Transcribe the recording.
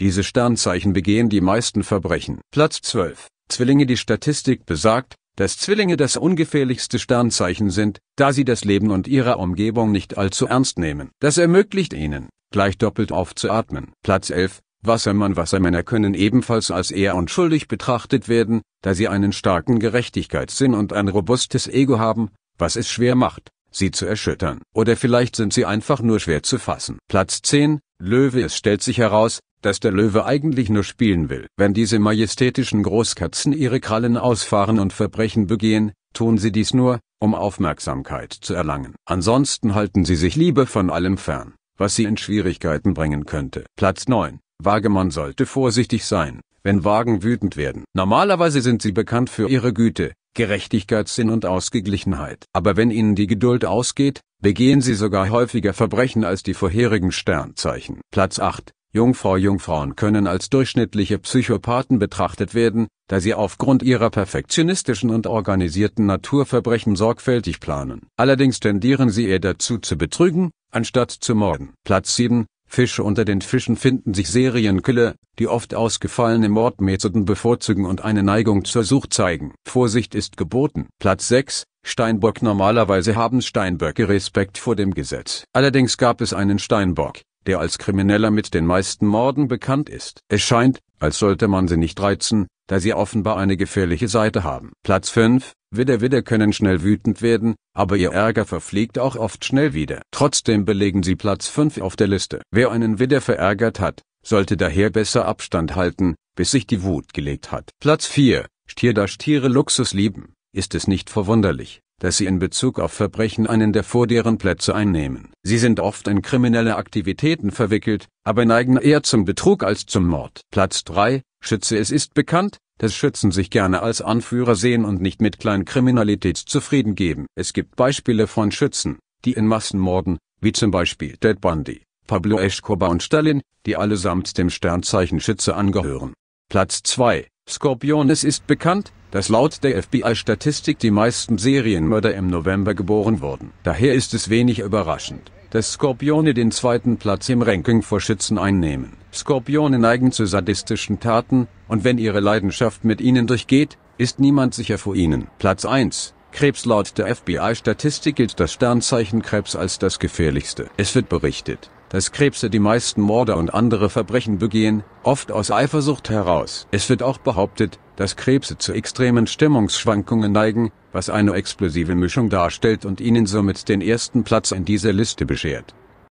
Diese Sternzeichen begehen die meisten Verbrechen. Platz 12. Zwillinge Die Statistik besagt, dass Zwillinge das ungefährlichste Sternzeichen sind, da sie das Leben und ihre Umgebung nicht allzu ernst nehmen. Das ermöglicht ihnen, gleich doppelt aufzuatmen. Platz 11. Wassermann Wassermänner können ebenfalls als eher unschuldig betrachtet werden, da sie einen starken Gerechtigkeitssinn und ein robustes Ego haben, was es schwer macht, sie zu erschüttern. Oder vielleicht sind sie einfach nur schwer zu fassen. Platz 10. Löwe Es stellt sich heraus, dass der Löwe eigentlich nur spielen will. Wenn diese majestätischen Großkatzen ihre Krallen ausfahren und Verbrechen begehen, tun sie dies nur, um Aufmerksamkeit zu erlangen. Ansonsten halten sie sich lieber von allem fern, was sie in Schwierigkeiten bringen könnte. Platz 9. Wagemann sollte vorsichtig sein, wenn Wagen wütend werden. Normalerweise sind sie bekannt für ihre Güte, Gerechtigkeitssinn und Ausgeglichenheit. Aber wenn ihnen die Geduld ausgeht, begehen sie sogar häufiger Verbrechen als die vorherigen Sternzeichen. Platz 8. Jungfrau-Jungfrauen können als durchschnittliche Psychopathen betrachtet werden, da sie aufgrund ihrer perfektionistischen und organisierten Naturverbrechen sorgfältig planen. Allerdings tendieren sie eher dazu zu betrügen, anstatt zu morden. Platz 7 Fische unter den Fischen finden sich Serienkiller, die oft ausgefallene Mordmethoden bevorzugen und eine Neigung zur Sucht zeigen. Vorsicht ist geboten. Platz 6 Steinbock Normalerweise haben Steinböcke Respekt vor dem Gesetz. Allerdings gab es einen Steinbock, der als Krimineller mit den meisten Morden bekannt ist. Es scheint, als sollte man sie nicht reizen, da sie offenbar eine gefährliche Seite haben. Platz 5. Widder Widder können schnell wütend werden, aber ihr Ärger verfliegt auch oft schnell wieder. Trotzdem belegen sie Platz 5 auf der Liste. Wer einen Widder verärgert hat, sollte daher besser Abstand halten, bis sich die Wut gelegt hat. Platz 4. Stier Da Stiere Luxus lieben, ist es nicht verwunderlich, dass sie in Bezug auf Verbrechen einen der vorderen Plätze einnehmen. Sie sind oft in kriminelle Aktivitäten verwickelt, aber neigen eher zum Betrug als zum Mord. Platz 3, Schütze Es ist bekannt, dass Schützen sich gerne als Anführer sehen und nicht mit Kleinkriminalität zufrieden geben. Es gibt Beispiele von Schützen, die in Massenmorden, wie zum Beispiel Ted Bundy, Pablo Escobar und Stalin, die allesamt dem Sternzeichen Schütze angehören. Platz 2, Skorpion Es ist bekannt, dass laut der FBI-Statistik die meisten Serienmörder im November geboren wurden. Daher ist es wenig überraschend, dass Skorpione den zweiten Platz im Ranking vor Schützen einnehmen. Skorpione neigen zu sadistischen Taten, und wenn ihre Leidenschaft mit ihnen durchgeht, ist niemand sicher vor ihnen. Platz 1 Krebs laut der FBI-Statistik gilt das Sternzeichen Krebs als das gefährlichste. Es wird berichtet, dass Krebse die meisten Morde und andere Verbrechen begehen, oft aus Eifersucht heraus. Es wird auch behauptet, dass Krebse zu extremen Stimmungsschwankungen neigen, was eine explosive Mischung darstellt und ihnen somit den ersten Platz in dieser Liste beschert.